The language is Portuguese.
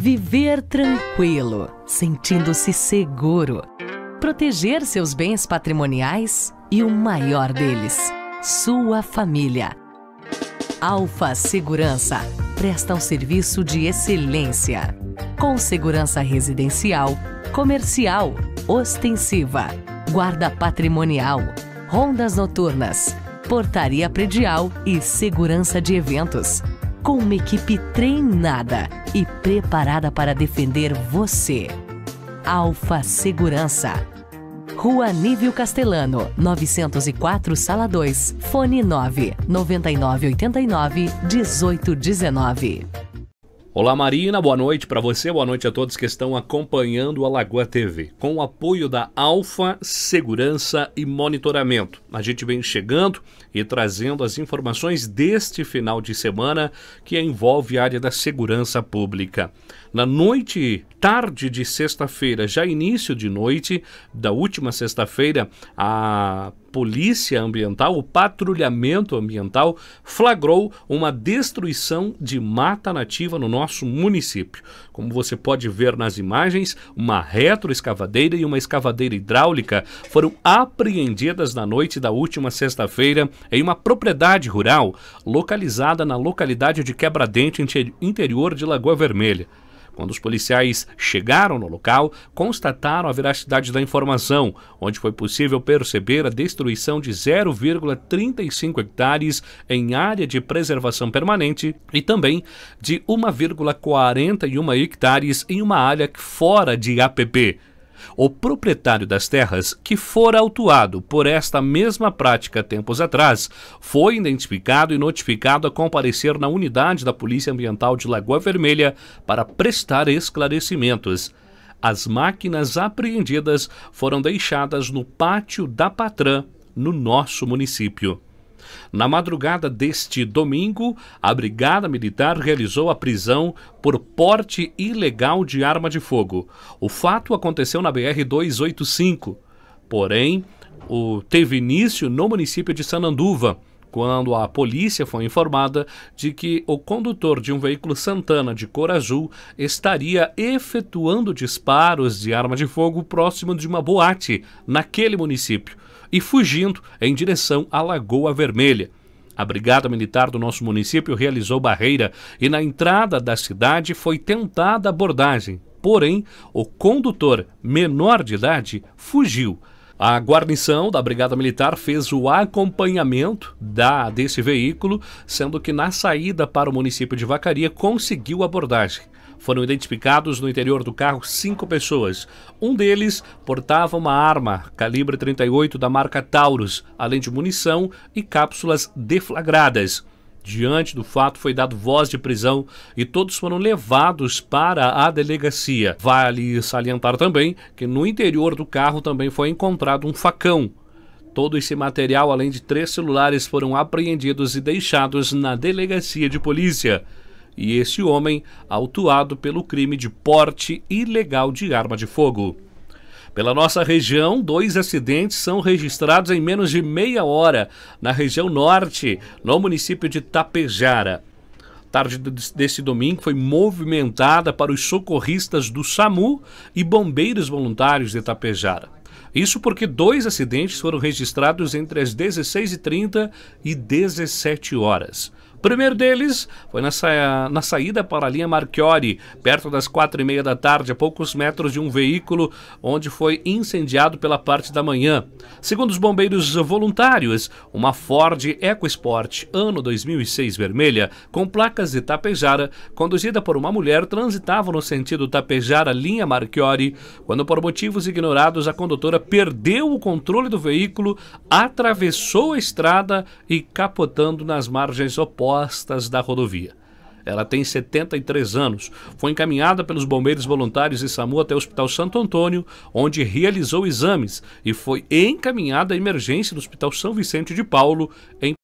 Viver tranquilo, sentindo-se seguro. Proteger seus bens patrimoniais e o maior deles, sua família. Alfa Segurança presta um serviço de excelência. Com segurança residencial, comercial, ostensiva, guarda patrimonial, rondas noturnas, portaria predial e segurança de eventos com uma equipe treinada e preparada para defender você. Alfa Segurança. Rua Nívio Castelano, 904, Sala 2, fone 9 9989 1819. Olá Marina, boa noite para você, boa noite a todos que estão acompanhando a Lagoa TV. Com o apoio da Alfa Segurança e Monitoramento, a gente vem chegando e trazendo as informações deste final de semana que envolve a área da segurança pública. Na noite, tarde de sexta-feira, já início de noite da última sexta-feira, a polícia ambiental, o patrulhamento ambiental, flagrou uma destruição de mata nativa no nosso município. Como você pode ver nas imagens, uma retroescavadeira e uma escavadeira hidráulica foram apreendidas na noite da última sexta-feira em uma propriedade rural localizada na localidade de Quebradente, interior de Lagoa Vermelha. Quando os policiais chegaram no local, constataram a veracidade da informação, onde foi possível perceber a destruição de 0,35 hectares em área de preservação permanente e também de 1,41 hectares em uma área fora de APP o proprietário das terras que for autuado por esta mesma prática tempos atrás foi identificado e notificado a comparecer na unidade da Polícia Ambiental de Lagoa Vermelha para prestar esclarecimentos. As máquinas apreendidas foram deixadas no pátio da Patran, no nosso município. Na madrugada deste domingo, a Brigada Militar realizou a prisão por porte ilegal de arma de fogo. O fato aconteceu na BR 285, porém, o, teve início no município de Sananduva, quando a polícia foi informada de que o condutor de um veículo Santana de cor azul estaria efetuando disparos de arma de fogo próximo de uma boate naquele município e fugindo em direção à Lagoa Vermelha. A Brigada Militar do nosso município realizou barreira e na entrada da cidade foi tentada abordagem, porém o condutor, menor de idade, fugiu. A guarnição da Brigada Militar fez o acompanhamento da desse veículo, sendo que na saída para o município de Vacaria conseguiu abordagem. Foram identificados no interior do carro cinco pessoas. Um deles portava uma arma calibre 38 da marca Taurus, além de munição e cápsulas deflagradas. Diante do fato, foi dado voz de prisão e todos foram levados para a delegacia. Vale salientar também que no interior do carro também foi encontrado um facão. Todo esse material, além de três celulares, foram apreendidos e deixados na delegacia de polícia e esse homem autuado pelo crime de porte ilegal de arma de fogo. Pela nossa região, dois acidentes são registrados em menos de meia hora na região norte, no município de Tapejara. Tarde desse domingo foi movimentada para os socorristas do SAMU e bombeiros voluntários de Tapejara. Isso porque dois acidentes foram registrados entre as 16h30 e 17 horas. O primeiro deles foi na, sa na saída para a linha Marchiori, perto das quatro e meia da tarde, a poucos metros de um veículo onde foi incendiado pela parte da manhã. Segundo os bombeiros voluntários, uma Ford EcoSport ano 2006 vermelha, com placas de Tapejara, conduzida por uma mulher, transitava no sentido Tapejara linha Marchiori, quando por motivos ignorados a condutora perdeu o controle do veículo, atravessou a estrada e capotando nas margens opostas opostas da rodovia. Ela tem 73 anos. Foi encaminhada pelos bombeiros voluntários e SAMU até o Hospital Santo Antônio, onde realizou exames e foi encaminhada à emergência do Hospital São Vicente de Paulo, em